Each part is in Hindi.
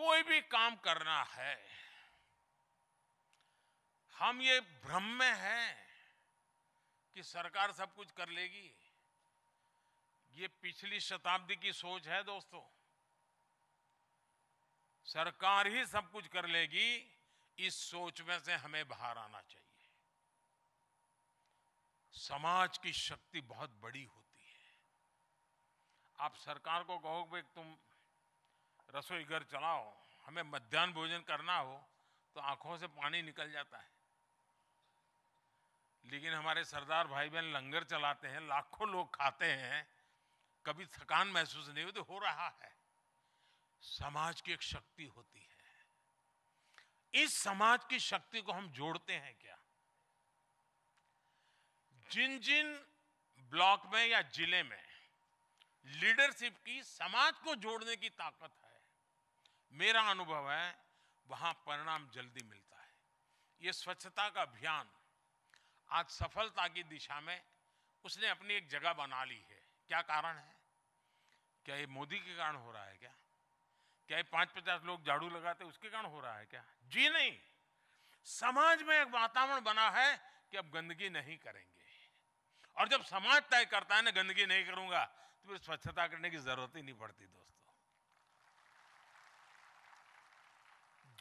कोई भी काम करना है हम ये भ्रम में हैं कि सरकार सब कुछ कर लेगी ये पिछली शताब्दी की सोच है दोस्तों सरकार ही सब कुछ कर लेगी इस सोच में से हमें बाहर आना चाहिए समाज की शक्ति बहुत बड़ी होती है आप सरकार को कहो भाई तुम रसोई घर चलाओ हमें मध्यान्ह भोजन करना हो तो आंखों से पानी निकल जाता है लेकिन हमारे सरदार भाई बहन लंगर चलाते हैं लाखों लोग खाते हैं कभी थकान महसूस नहीं होती हो रहा है समाज की एक शक्ति होती है इस समाज की शक्ति को हम जोड़ते हैं क्या जिन जिन ब्लॉक में या जिले में लीडरशिप की समाज को जोड़ने की ताकत है मेरा अनुभव है वहां परिणाम जल्दी मिलता है ये स्वच्छता का अभियान आज सफलता की दिशा में उसने अपनी एक जगह बना ली है क्या कारण है क्या ये मोदी के कारण हो रहा है क्या क्या ये पांच पचास लोग झाड़ू लगाते उसके कारण हो रहा है क्या जी नहीं समाज में एक वातावरण बना है कि अब गंदगी नहीं करेंगे और जब समाज तय करता है ना गंदगी नहीं करूंगा तो फिर स्वच्छता करने की जरूरत ही नहीं पड़ती दोस्तों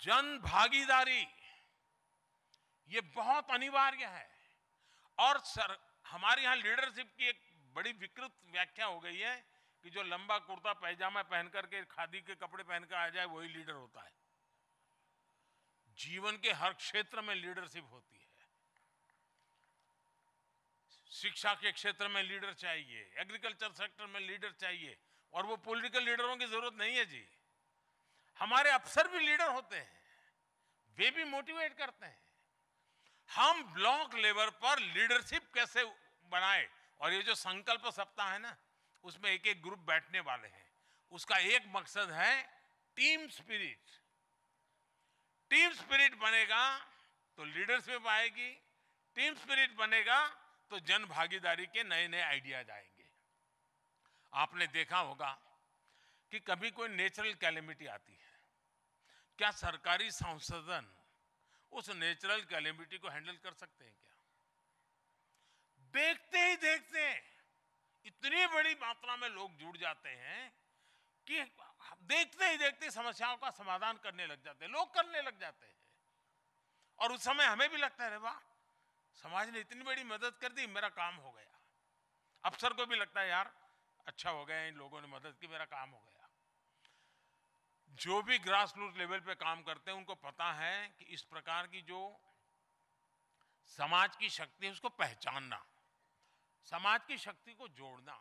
जन भागीदारी ये बहुत अनिवार्य है और सर हमारे यहाँ लीडरशिप की एक बड़ी विकृत व्याख्या हो गई है कि जो लंबा कुर्ता पैजामा पहन करके खादी के कपड़े पहन कर आ जाए वही लीडर होता है जीवन के हर क्षेत्र में लीडरशिप होती है शिक्षा के क्षेत्र में लीडर चाहिए एग्रीकल्चर सेक्टर में लीडर चाहिए और वो पॉलिटिकल लीडरों की जरूरत नहीं है जी हमारे अफसर भी लीडर होते हैं वे भी मोटिवेट करते हैं हम ब्लॉक लेवल पर लीडरशिप कैसे बनाए और ये जो संकल्प सप्ताह है ना उसमें एक एक ग्रुप बैठने वाले हैं उसका एक मकसद है टीम स्पिरिट टीम स्पिरिट बनेगा तो लीडरशिप आएगी टीम स्पिरिट बनेगा तो जन भागीदारी के नए नए आइडियाज आएंगे आपने देखा होगा कि कभी कोई नेचुरल कैलिमिटी आती है क्या सरकारी संसाधन उस नेचुरल कैलिमिटी को हैंडल कर सकते हैं क्या देखते ही देखते इतनी बड़ी मात्रा में लोग जुड़ जाते हैं कि देखते ही देखते समस्याओं का समाधान करने लग जाते हैं लोग करने लग जाते हैं और उस समय हमें भी लगता है अरे वाह समाज ने इतनी बड़ी मदद कर दी मेरा काम हो गया अफसर को भी लगता है यार अच्छा हो गया इन लोगों ने मदद की मेरा काम हो गया जो भी ग्रास रूट लेवल पे काम करते हैं उनको पता है कि इस प्रकार की जो समाज की शक्ति है उसको पहचानना समाज की शक्ति को जोड़ना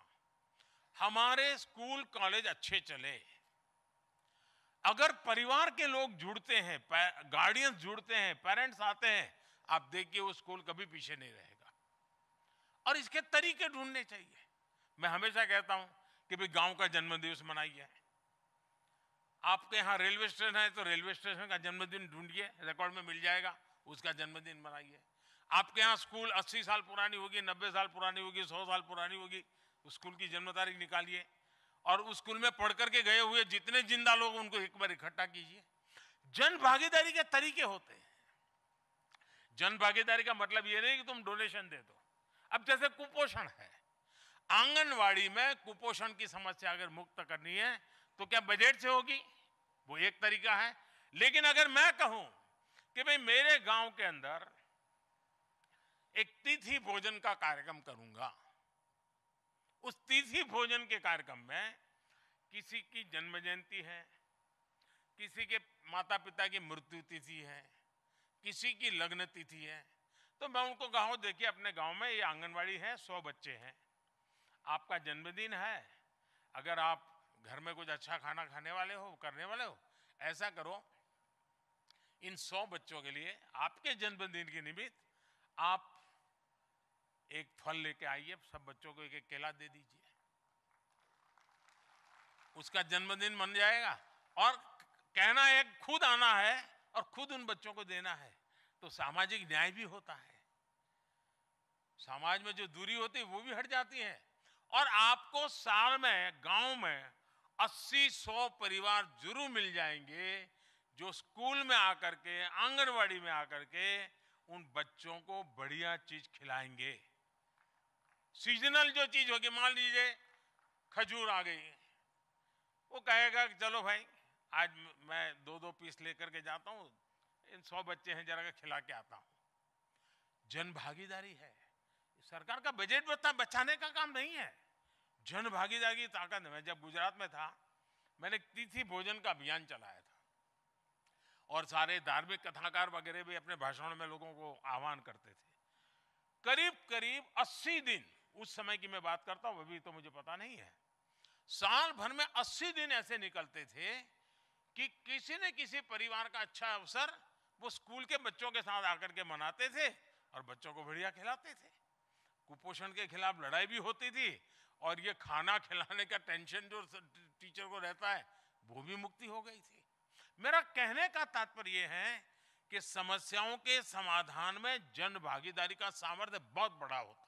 हमारे स्कूल कॉलेज अच्छे चले अगर परिवार के लोग जुड़ते हैं गार्डियंस जुड़ते हैं पेरेंट्स आते हैं आप देखिए वो स्कूल कभी पीछे नहीं रहेगा और इसके तरीके ढूंढने चाहिए मैं हमेशा कहता हूं कि भाई गांव का जन्मदिवस मनाइए आपके यहाँ रेलवे स्टेशन है तो रेलवे स्टेशन का जन्मदिन ढूंढिए रिकॉर्ड में मिल जाएगा उसका जन्मदिन मनाइए आपके यहाँ स्कूल 80 साल पुरानी होगी 90 साल पुरानी होगी 100 साल पुरानी होगी स्कूल की जन्म तारीख निकालिए और उस स्कूल में पढ़ करके गए हुए जितने जिंदा लोग उनको एक बार इकट्ठा कीजिए जन भागीदारी के तरीके होते हैं जन भागीदारी का मतलब ये नहीं कि तुम डोनेशन दे दो अब जैसे कुपोषण है आंगनवाड़ी में कुपोषण की समस्या अगर मुक्त करनी है तो क्या बजट से होगी वो एक तरीका है लेकिन अगर मैं कहूं कि भाई मेरे गांव के अंदर एक तिथि भोजन का कार्यक्रम करूंगा उस तिथि भोजन के कार्यक्रम में किसी की जन्म जयंती है किसी के माता पिता की मृत्यु तिथि है किसी की लग्न तिथि है तो मैं उनको गाँव देखिए अपने गांव में ये आंगनवाड़ी है सौ बच्चे हैं आपका जन्मदिन है अगर आप घर में कुछ अच्छा खाना खाने वाले हो करने वाले हो ऐसा करो इन सौ बच्चों के लिए आपके जन्मदिन के निमित्त आप एक फल लेके आइए सब बच्चों को एक एक केला दे दीजिए उसका जन्मदिन मन जाएगा और कहना है खुद आना है और खुद उन बच्चों को देना है तो सामाजिक न्याय भी होता है समाज में जो दूरी होती है वो भी हट जाती है और आपको साल में गांव में अस्सी सौ परिवार जरूर मिल जाएंगे जो स्कूल में आकर के आंगनवाड़ी में आकर के उन बच्चों को बढ़िया चीज खिलाएंगे सीजनल जो चीज होगी मान लीजिए खजूर आ गई वो कहेगा कि चलो भाई आज मैं दो दो पीस लेकर के जाता हूँ इन सौ बच्चे हैं जरा खिला के आता हूँ जन भागीदारी है सरकार का बजट बता बचाने का काम नहीं है जन भागीदारी की ताकत में जब गुजरात में था मैंने तिथि भोजन का अभियान चलाया था और सारे धार्मिक कथाकार वगैरह भी अपने भाषणों में लोगों को आह्वान करते थे करीब करीब 80 दिन उस समय की मैं बात करता हूँ अभी तो मुझे पता नहीं है साल भर में 80 दिन ऐसे निकलते थे कि किसी न किसी परिवार का अच्छा अवसर वो स्कूल के बच्चों के साथ आकर के मनाते थे और बच्चों को बढ़िया खिलाते थे कुपोषण के खिलाफ लड़ाई भी होती थी और ये खाना खिलाने का टेंशन जो टीचर को रहता है वो भी मुक्ति हो गई थी मेरा कहने का तात्पर्य यह है कि समस्याओं के समाधान में जन भागीदारी का सामर्थ्य बहुत बड़ा होता है